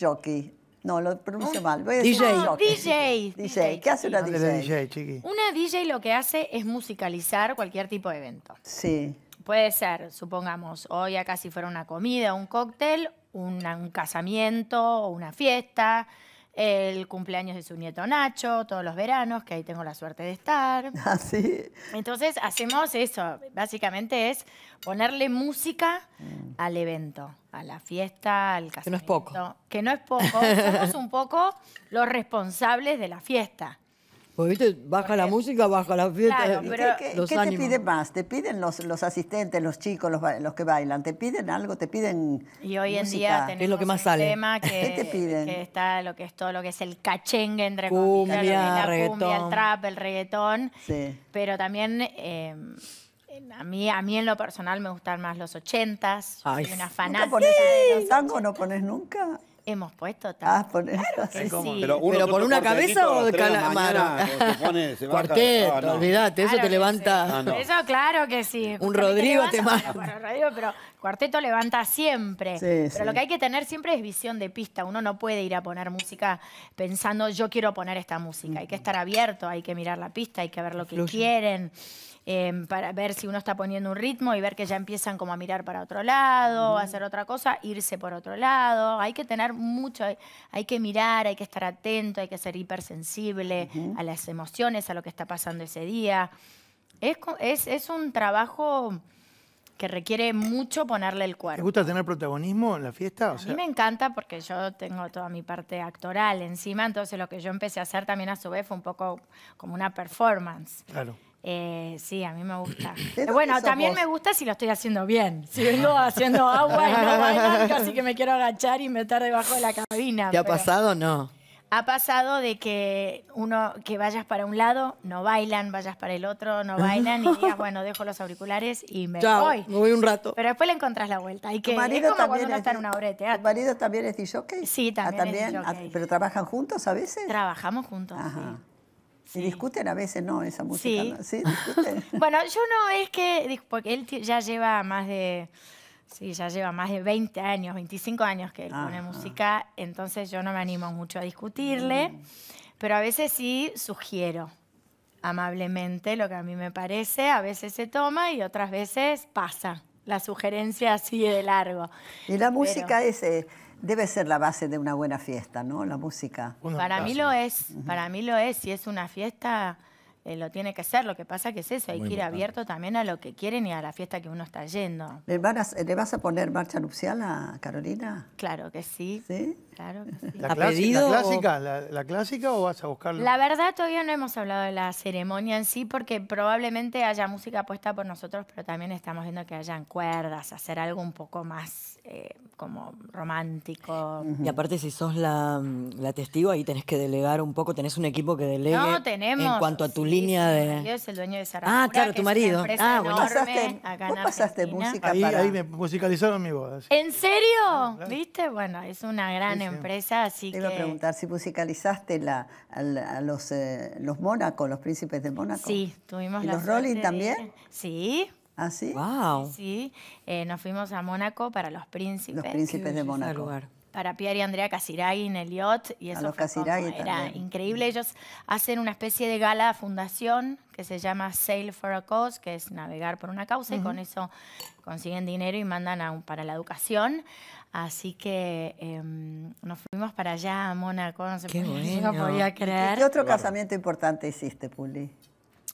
jockey. No, lo pronuncio ah, mal. DJ. DJ. ¿Qué hace una DJ? Una DJ lo que hace es musicalizar cualquier tipo de evento. Sí. Puede ser, supongamos, hoy acá si fuera una comida, un cóctel, un casamiento o una fiesta el cumpleaños de su nieto Nacho, todos los veranos, que ahí tengo la suerte de estar. Así. Ah, Entonces hacemos eso, básicamente es ponerle música mm. al evento, a la fiesta, al casamiento. Que no es poco. Que no es poco, somos un poco los responsables de la fiesta. Pues, ¿viste? Baja la música, baja la fiesta. Eh, qué, te piden más? ¿Te piden los, asistentes, los chicos, los, que bailan? ¿Te piden algo? ¿Te piden Y hoy en día es lo que más sale? tema que, ¿Qué te piden? que está lo que es todo lo que es el cachengue, entre cumbia, cumbia, el trap, el reggaetón. Pero también... Em, a mí, a mí en lo personal me gustan más los ochentas. soy una fanática. tango? ¿No pones nunca? Hemos puesto Ah, Pero, por una cabeza o de Cuarteto, eso te levanta. Ah, eso claro que sí. Un Rodrigo te mata. pero cuarteto levanta siempre. pero lo que hay que tener siempre es visión de pista. Uno no puede ir a poner música pensando, yo quiero poner esta música. Hay que estar abierto, hay que mirar la pista, hay que ver lo que quieren. Em, para ver si uno está poniendo un ritmo y ver que ya empiezan como a mirar para otro lado, a hacer otra cosa, irse por otro lado. Hay que tener mucho, hay, que mirar, hay que estar atento, hay que ser hipersensible a las emociones, a lo que está pasando ese día. Es, es, un trabajo que requiere mucho ponerle el cuerpo. ¿Te gusta tener protagonismo en la fiesta? a mí me encanta porque yo tengo toda mi parte actoral encima, entonces lo que yo empecé a hacer también a su vez fue un poco como una performance. Claro. Eh, sí, a mí me gusta. Eh, bueno, también me gusta si lo estoy haciendo bien. Si vengo haciendo agua y no bailan, casi que me quiero agachar y meter debajo de la cabina. ¿Qué ha pasado no? Ha pasado de que uno que vayas para un lado, no bailan, vayas para el otro, no bailan, y digas, bueno, dejo los auriculares y me voy. Me voy un rato. Pero después le encontrás la vuelta. Y que marido es como una obra de ¿Tu marido también es DJ? Sí, también. ¿Ah, ah, ¿Pero trabajan juntos a veces? Trabajamos juntos, si discuten a veces, no, esa música? Sí. bueno, yo no es que, porque él ya lleva más de, sí, ya lleva más de 20 años, 25 años que él pone música, entonces yo no me animo mucho a discutirle, mm. pero a veces sí sugiero amablemente lo que a mí me parece, a veces se toma y otras veces pasa. La sugerencia sigue de largo. Y la música es... Eh, debe ser la base de una buena fiesta, ¿no? La música. para mí lo es, para mí lo es. Si es una fiesta, eh, lo tiene que ser. Lo que pasa que es eso, hay que ir abierto también a lo que quieren y a la fiesta que uno está yendo. ¿Le, ¿le vas a poner marcha nupcial a Carolina? Claro que sí. ¿Sí? Claro ¿La, clásica, o... vas a buscarla? La verdad todavía no hemos hablado de la ceremonia en sí porque probablemente haya música puesta por nosotros, pero también estamos viendo que hayan cuerdas, hacer algo un poco más eh, como romántico. Y aparte si sos la, testigo ahí tenés que delegar un poco, tenés un equipo que delegue no, tenemos, en cuanto a tu línea de... Yo es el dueño de Ah, claro, tu marido. Ah, bueno. Pasaste, pasaste música ahí, me musicalizaron mi voz. ¿En serio? Ah, ¿Viste? Bueno, es una gran empresa, así que... iba a preguntar si musicalizaste la, a, los, eh, los Mónaco, los príncipes de Mónaco. Sí, tuvimos los Rolling también? Sí. ¿Ah, sí? ¡Wow! Sí, eh, nos fuimos a Mónaco para los príncipes. Los príncipes de Mónaco para Pierre y Andrea Casiraghi en el Y eso era increíble. Ellos hacen una especie de gala fundación que se llama Sail for a Cause, que es navegar por una causa, y con eso consiguen dinero y mandan para la educación. Así que em, nos fuimos para allá a Mónaco, Qué podía, no podía creer. ¿Qué, otro casamiento importante hiciste, Puli?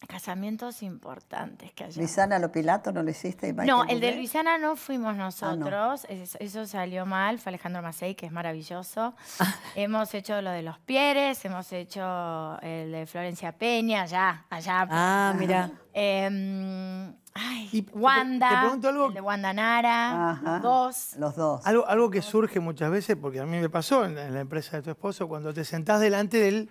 Casamientos importantes que hay. ¿Luisana Lopilato no lo hiciste? no, el de Luisana no fuimos ah, nosotros. eso, salió mal. Fue Alejandro Macei, que es maravilloso. Ah. hemos hecho lo de los Pieres, hemos hecho el de Florencia Peña, allá, allá. Ah, mira. Em, y Wanda, el de Wanda Nara, dos. Los dos. Algo, que surge muchas veces, porque a mí me pasó en la, en la empresa de tu esposo, cuando te sentás delante del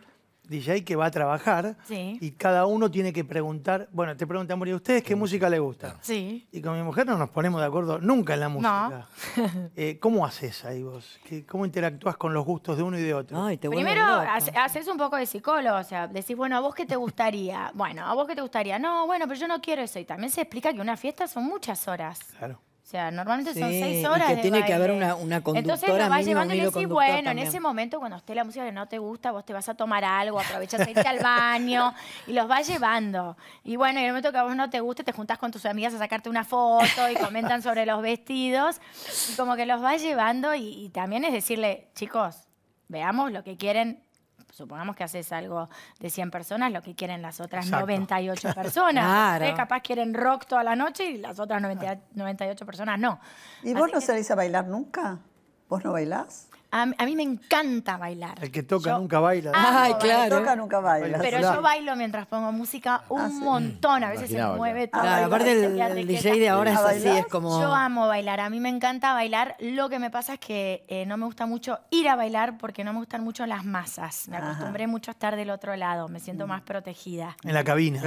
DJ que va a trabajar y cada uno tiene que preguntar, bueno, te preguntan, María, ¿ustedes qué música le gusta? Sí. Y con mi mujer no nos ponemos de acuerdo nunca en la música. Eh, ¿Cómo haces ahí vos? ¿Cómo interactúas con los gustos de uno y de otro? Primero haces un poco de psicólogo, o sea, decís, bueno, ¿a vos qué te gustaría? bueno, ¿a vos qué te gustaría? No, bueno, pero yo no quiero eso. Y también se explica que una fiesta son muchas horas. Claro. O sea, normalmente son seis horas. Y que tiene que haber una, una conductora. Entonces lo vas llevando y le decís, bueno, en ese momento cuando esté la música que no te gusta, vos te vas a tomar algo, aprovechas a irte al baño y los vas llevando. Y bueno, en el momento que a vos no te guste, te juntás con tus amigas a sacarte una foto y comentan sobre los vestidos. Y como que los vas llevando y también es decirle, chicos, veamos lo que quieren supongamos que haces algo de 100 personas, lo que quieren las otras 98 personas. capaz quieren rock toda la noche y las otras 98 personas no. ¿Y vos no salís a bailar nunca? ¿Vos no bailás? A, mí me encanta bailar. El que toca nunca baila. Ay, claro. Toca nunca baila. Pero yo bailo mientras pongo música ah, un montón, a veces se mueve todo. aparte el- DJ de ahora es así, es como... Yo amo bailar, a mí me encanta bailar. Lo que me pasa es que eh, no me gusta mucho ir a bailar porque no me gustan mucho las masas. Me acostumbré mucho a estar del otro lado, me siento mm. más protegida. En la cabina.